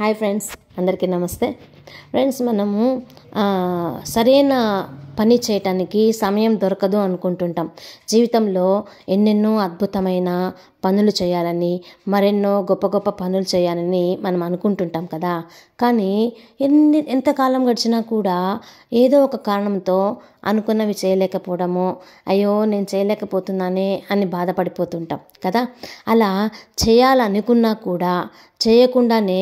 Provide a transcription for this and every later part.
hi friends అందరికీ నమస్తే friends మనము సరైన పని చేయటానికి సమయం దొరకదు అనుకుంటుంటాం జీవితంలో ఎన్నెన్నో అద్భుతమైన పనులు చేయాలని మరెన్నో గొప్ప గొప్ప పనులు చేయాలని మనం అనుకుంటుంటాం కదా కానీ ఎన్ని ఎంతకాలం గడిచినా కూడా ఏదో ఒక కారణంతో అనుకున్నవి చేయలేకపోవడము అయ్యో నేను చేయలేకపోతున్నానే అని బాధపడిపోతుంటాం కదా అలా చేయాలనుకున్నా కూడా చేయకుండానే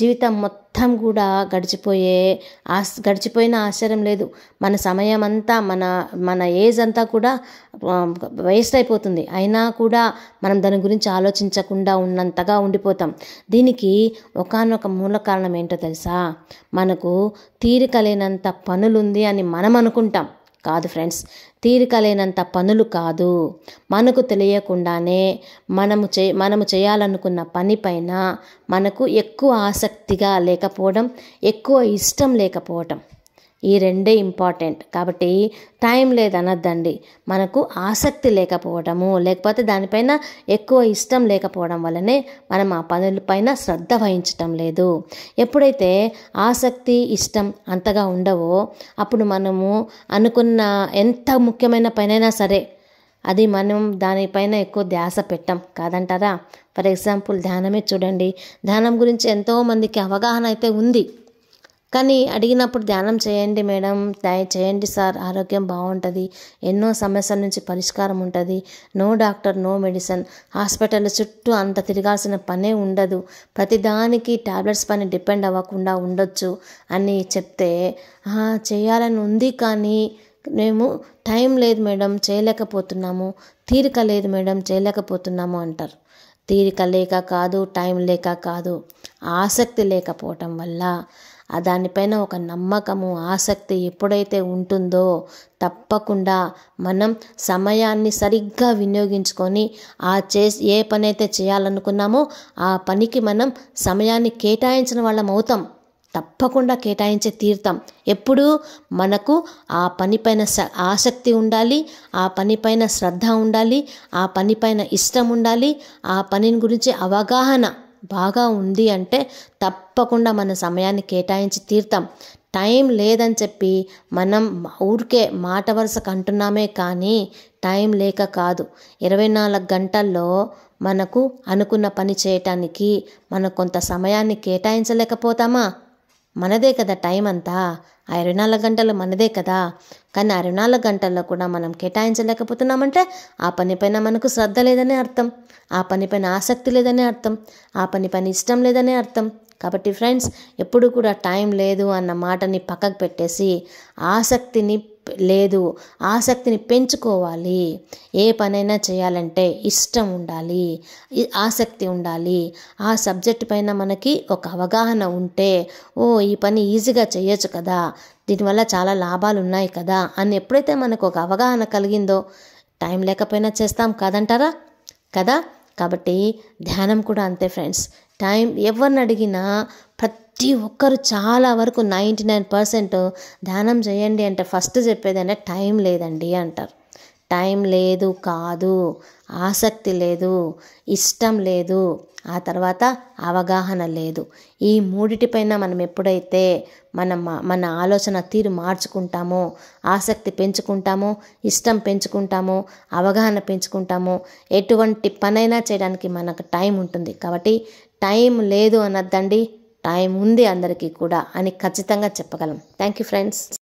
జీవితం మొత్తం మొత్తం కూడా గడిచిపోయే ఆస్ గడిచిపోయిన ఆశ్చర్యం లేదు మన సమయం అంతా మన మన ఏజ్ అంతా కూడా వేస్ట్ అయిపోతుంది అయినా కూడా మనం దాని గురించి ఆలోచించకుండా ఉన్నంతగా ఉండిపోతాం దీనికి ఒకనొక మూల కారణం ఏంటో తెలుసా మనకు తీరిక లేనంత పనులుంది అని మనం అనుకుంటాం కాదు ఫ్రెండ్స్ తీరిక లేనంత పనులు కాదు మనకు తెలియకుండానే మనము చే మనము చేయాలనుకున్న పనిపైన మనకు ఎక్కువ ఆసక్తిగా లేకపోవడం ఎక్కువ ఇష్టం లేకపోవటం ఈ రెండే ఇంపార్టెంట్ కాబట్టి టైం లేదనద్దండి మనకు ఆసక్తి లేకపోవడము లేకపోతే దానిపైన ఎక్కువ ఇష్టం లేకపోవడం వల్లనే మనం ఆ పనులపైన శ్రద్ధ వహించటం లేదు ఎప్పుడైతే ఆసక్తి ఇష్టం అంతగా ఉండవో అప్పుడు మనము అనుకున్న ఎంత ముఖ్యమైన పనైనా సరే అది మనం దానిపైన ఎక్కువ ధ్యాస పెట్టం కాదంటారా ఫర్ ఎగ్జాంపుల్ ధ్యానమే చూడండి ధ్యానం గురించి ఎంతోమందికి అవగాహన అయితే ఉంది కానీ అడిగినప్పుడు ధ్యానం చేయండి మేడం దయ చేయండి సార్ ఆరోగ్యం బాగుంటుంది ఎన్నో సమస్యల నుంచి పరిష్కారం ఉంటుంది no doctor no medicine hospital చుట్టూ అంత తిరగాల్సిన పనే ఉండదు ప్రతిదానికి ట్యాబ్లెట్స్ పని డిపెండ్ అవ్వకుండా ఉండొచ్చు అని చెప్తే చేయాలని ఉంది కానీ మేము టైం లేదు మేడం చేయలేకపోతున్నాము తీరిక లేదు మేడం చేయలేకపోతున్నాము అంటారు తీరిక లేక కాదు టైం లేక కాదు ఆసక్తి లేకపోవటం వల్ల దానిపైన ఒక నమ్మకము ఆసక్తి ఎప్పుడైతే ఉంటుందో తప్పకుండా మనం సమయాన్ని సరిగ్గా వినియోగించుకొని ఆ చే ఏ పని అయితే చేయాలనుకున్నామో ఆ పనికి మనం సమయాన్ని కేటాయించిన వాళ్ళం అవుతాం తప్పకుండా కేటాయించే తీర్థం ఎప్పుడు మనకు ఆ పనిపైన ఆసక్తి ఉండాలి ఆ పనిపైన శ్రద్ధ ఉండాలి ఆ పనిపైన ఇష్టం ఉండాలి ఆ పనిని గురించి అవగాహన బాగా ఉంది అంటే తప్పకుండా మన సమయాన్ని కేటాయించి తీర్థం టైం లేదని చెప్పి మనం ఊరికే మాట వరుస కంటున్నామే కానీ టైం లేక కాదు ఇరవై నాలుగు గంటల్లో మనకు అనుకున్న పని చేయటానికి మనకు కొంత సమయాన్ని కేటాయించలేకపోతామా మనదే కదా టైం అంతా ఆ ఇరవై నాలుగు గంటలు మనదే కదా కానీ అరవై నాలుగు గంటల్లో కూడా మనం కేటాయించలేకపోతున్నామంటే ఆ పనిపైన మనకు శ్రద్ధ లేదనే అర్థం ఆ పనిపైన ఆసక్తి లేదనే అర్థం ఆ పనిపైన ఇష్టం లేదనే అర్థం కాబట్టి ఫ్రెండ్స్ ఎప్పుడు కూడా టైం లేదు అన్న మాటని పక్కకు పెట్టేసి ఆసక్తిని లేదు ఆసక్తిని పెంచుకోవాలి ఏ పనైనా చేయాలంటే ఇష్టం ఉండాలి ఆసక్తి ఉండాలి ఆ సబ్జెక్ట్ పైన మనకి ఒక అవగాహన ఉంటే ఓ ఈ పని ఈజీగా చేయొచ్చు కదా దీనివల్ల చాలా లాభాలు ఉన్నాయి కదా అని ఎప్పుడైతే మనకు ఒక అవగాహన కలిగిందో టైం లేకపోయినా చేస్తాం కాదంటారా కదా కాబట్టి ధ్యానం కూడా అంతే ఫ్రెండ్స్ టైం ఎవరిని అడిగినా ప్రతి ప్రతి ఒక్కరు చాలా వరకు నైంటీ నైన్ పర్సెంట్ ధ్యానం చేయండి అంటే ఫస్ట్ చెప్పేది అంటే టైం లేదండి అంటారు టైం లేదు కాదు ఆసక్తి లేదు ఇష్టం లేదు ఆ తర్వాత అవగాహన లేదు ఈ మూడిటిపైన మనం ఎప్పుడైతే మన మన ఆలోచన తీరు మార్చుకుంటామో ఆసక్తి పెంచుకుంటామో ఇష్టం పెంచుకుంటామో అవగాహన పెంచుకుంటామో ఎటువంటి పనైనా చేయడానికి మనకు టైం ఉంటుంది కాబట్టి టైం లేదు అనద్దండి టైం ఉంది అందరికీ కూడా అని ఖచ్చితంగా చెప్పగలం థ్యాంక్ యూ ఫ్రెండ్స్